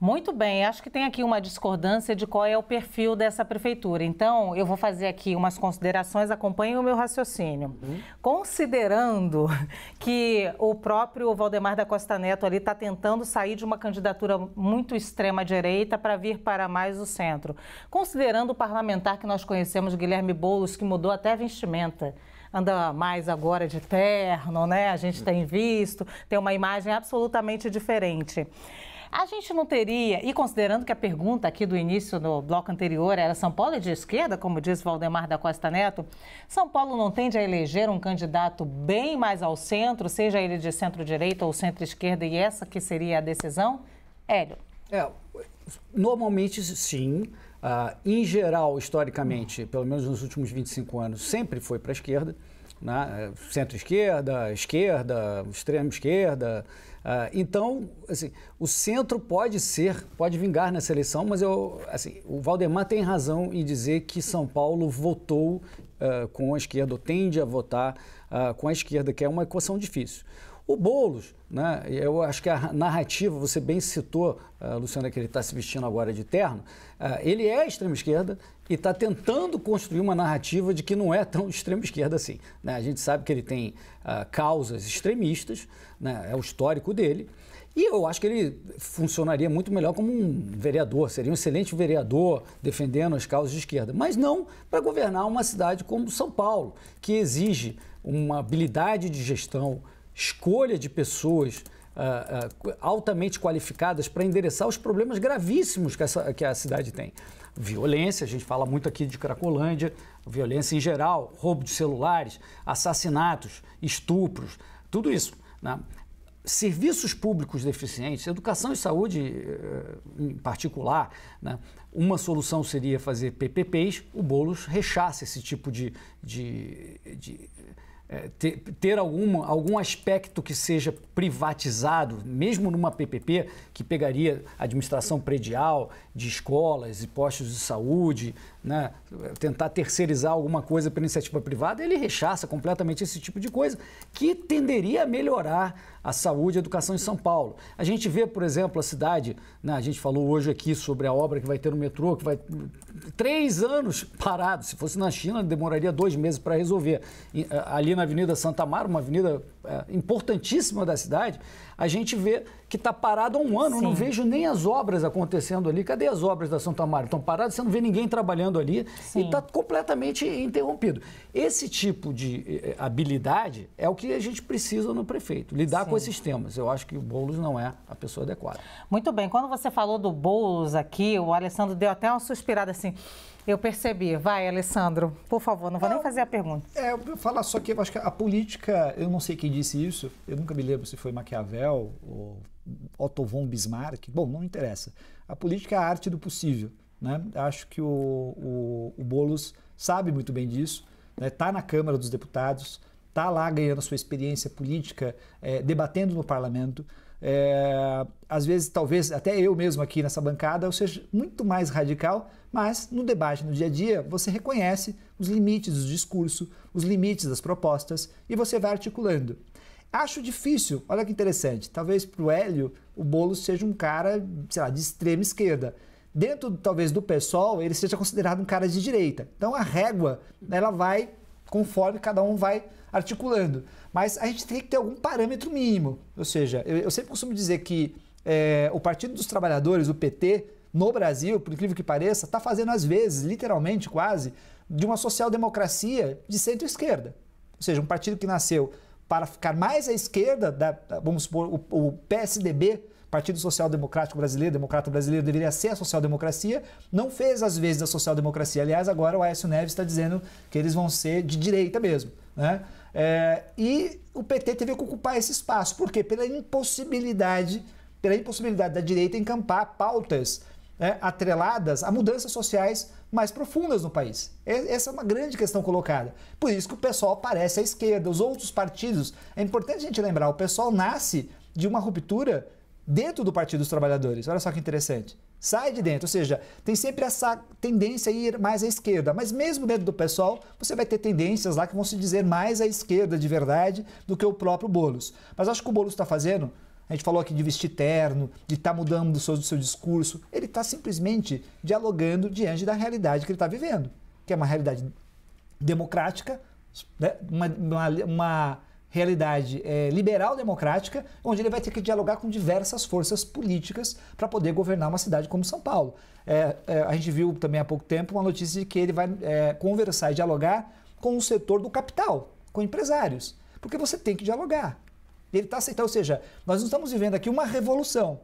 Muito bem, acho que tem aqui uma discordância de qual é o perfil dessa prefeitura. Então, eu vou fazer aqui umas considerações, Acompanhe o meu raciocínio. Uhum. Considerando que o próprio Valdemar da Costa Neto ali está tentando sair de uma candidatura muito extrema-direita para vir para mais o centro. Considerando o parlamentar que nós conhecemos, Guilherme Boulos, que mudou até vestimenta anda mais agora de terno, né? A gente tem visto, tem uma imagem absolutamente diferente. A gente não teria, e considerando que a pergunta aqui do início no bloco anterior era São Paulo é de esquerda, como diz Valdemar da Costa Neto, São Paulo não tende a eleger um candidato bem mais ao centro, seja ele de centro-direita ou centro-esquerda, e essa que seria a decisão? Hélio. É, normalmente sim. Uh, em geral, historicamente, pelo menos nos últimos 25 anos, sempre foi para a esquerda né? É, centro-esquerda, esquerda, extrema-esquerda. Uh, é, então, assim, o centro pode ser, pode vingar nessa eleição, mas eu, assim, o Valdemar tem razão em dizer que São Paulo votou uh, com a esquerda, ou tende a votar uh, com a esquerda, que é uma equação difícil. O Boulos, né, eu acho que a narrativa, você bem citou, uh, Luciana, que ele está se vestindo agora de terno, uh, ele é extrema-esquerda, e está tentando construir uma narrativa de que não é tão de extrema esquerda assim. Né? A gente sabe que ele tem uh, causas extremistas, né? é o histórico dele. E eu acho que ele funcionaria muito melhor como um vereador, seria um excelente vereador defendendo as causas de esquerda, mas não para governar uma cidade como São Paulo, que exige uma habilidade de gestão, escolha de pessoas uh, uh, altamente qualificadas para endereçar os problemas gravíssimos que, essa, que a cidade tem. Violência, a gente fala muito aqui de Cracolândia, violência em geral, roubo de celulares, assassinatos, estupros, tudo isso. Né? serviços públicos deficientes, educação e saúde eh, em particular, né? uma solução seria fazer PPPs, o Boulos rechaça esse tipo de, de, de é, ter, ter algum aspecto que seja privatizado, mesmo numa PPP, que pegaria administração predial de escolas e postos de saúde, né, tentar terceirizar alguma coisa para iniciativa privada, ele rechaça completamente esse tipo de coisa, que tenderia a melhorar a saúde e a educação em São Paulo. A gente vê, por exemplo, a cidade, né, a gente falou hoje aqui sobre a obra que vai ter no metrô, que vai três anos parado. Se fosse na China, demoraria dois meses para resolver. E, eh, ali na Avenida Santa Mara, uma avenida é, importantíssima da cidade, a gente vê que está parado há um ano. Sim. não vejo nem as obras acontecendo ali. Cadê as obras da Santa Maria? Estão paradas, você não vê ninguém trabalhando ali Sim. e está completamente interrompido. Esse tipo de eh, eh, habilidade é o que a gente precisa no prefeito, lidar Sim. com esses temas. Eu acho que o Boulos não é a pessoa adequada. Muito bem. Quando você falou do Boulos aqui, o Alessandro deu até uma suspirada assim. Eu percebi. Vai, Alessandro, por favor, não vou não, nem ah, fazer a pergunta. É, eu vou falar só que eu acho que a política, eu não sei quem disse isso, eu nunca me lembro se foi Maquiavel ou Otto von Bismarck, bom, não interessa. A política é a arte do possível. Né? Acho que o, o, o Boulos sabe muito bem disso, está né? Tá na Câmara dos Deputados, está lá ganhando sua experiência política, é, debatendo no parlamento. É, às vezes, talvez até eu mesmo aqui nessa bancada, eu seja muito mais radical, mas no debate, no dia a dia, você reconhece os limites do discurso, os limites das propostas e você vai articulando. Acho difícil, olha que interessante, talvez para o Hélio o Boulos seja um cara, sei lá, de extrema esquerda. Dentro, talvez, do PSOL, ele seja considerado um cara de direita. Então, a régua, ela vai conforme cada um vai articulando. Mas a gente tem que ter algum parâmetro mínimo. Ou seja, eu, eu sempre costumo dizer que é, o Partido dos Trabalhadores, o PT, no Brasil, por incrível que pareça, está fazendo às vezes, literalmente quase, de uma social-democracia de centro-esquerda. Ou seja, um partido que nasceu para ficar mais à esquerda, da, vamos supor, o, o PSDB, Partido Social Democrático Brasileiro, Democrata Brasileiro, deveria ser a social-democracia, não fez as vezes da social-democracia. Aliás, agora o Aécio Neves está dizendo que eles vão ser de direita mesmo. Né? É, e o PT teve que ocupar esse espaço. Por quê? Pela impossibilidade, pela impossibilidade da direita encampar pautas né, atreladas a mudanças sociais mais profundas no país. Essa é uma grande questão colocada. Por isso que o pessoal parece à esquerda. Os outros partidos, é importante a gente lembrar, o pessoal nasce de uma ruptura dentro do Partido dos Trabalhadores. Olha só que interessante. Sai de dentro, ou seja, tem sempre essa tendência a ir mais à esquerda, mas mesmo dentro do pessoal, você vai ter tendências lá que vão se dizer mais à esquerda de verdade do que o próprio Bolos. Mas acho que o Bolos está fazendo a gente falou aqui de vestir terno, de estar tá mudando o seu, do seu discurso. Ele está simplesmente dialogando diante da realidade que ele está vivendo, que é uma realidade democrática, né? uma, uma, uma, realidade é, liberal democrática, onde ele vai ter que dialogar com diversas forças políticas para poder governar uma cidade como São Paulo. É, é, a gente viu também há pouco tempo uma notícia de que ele vai é, conversar e dialogar com o setor do capital, com empresários. Porque você tem que dialogar. Ele está aceitando, ou seja, nós não estamos vivendo aqui uma revolução.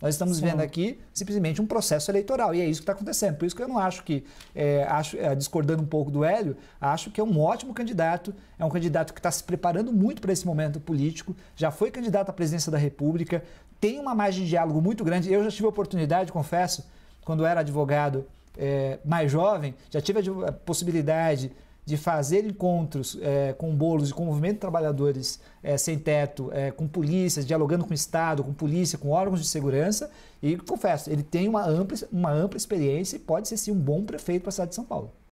Nós estamos Sim. vendo aqui simplesmente um processo eleitoral e é isso que está acontecendo. Por isso que eu não acho que, é, acho, é, discordando um pouco do Hélio, acho que é um ótimo candidato, é um candidato que está se preparando muito para esse momento político, já foi candidato à presidência da República, tem uma margem de diálogo muito grande. Eu já tive a oportunidade, confesso, quando era advogado é, mais jovem, já tive a possibilidade de fazer encontros é, com bolos e com o movimento de trabalhadores é, sem teto, é, com polícias, dialogando com o Estado, com polícia, com órgãos de segurança. E confesso, ele tem uma ampla, uma ampla experiência e pode ser sim um bom prefeito para a cidade de São Paulo.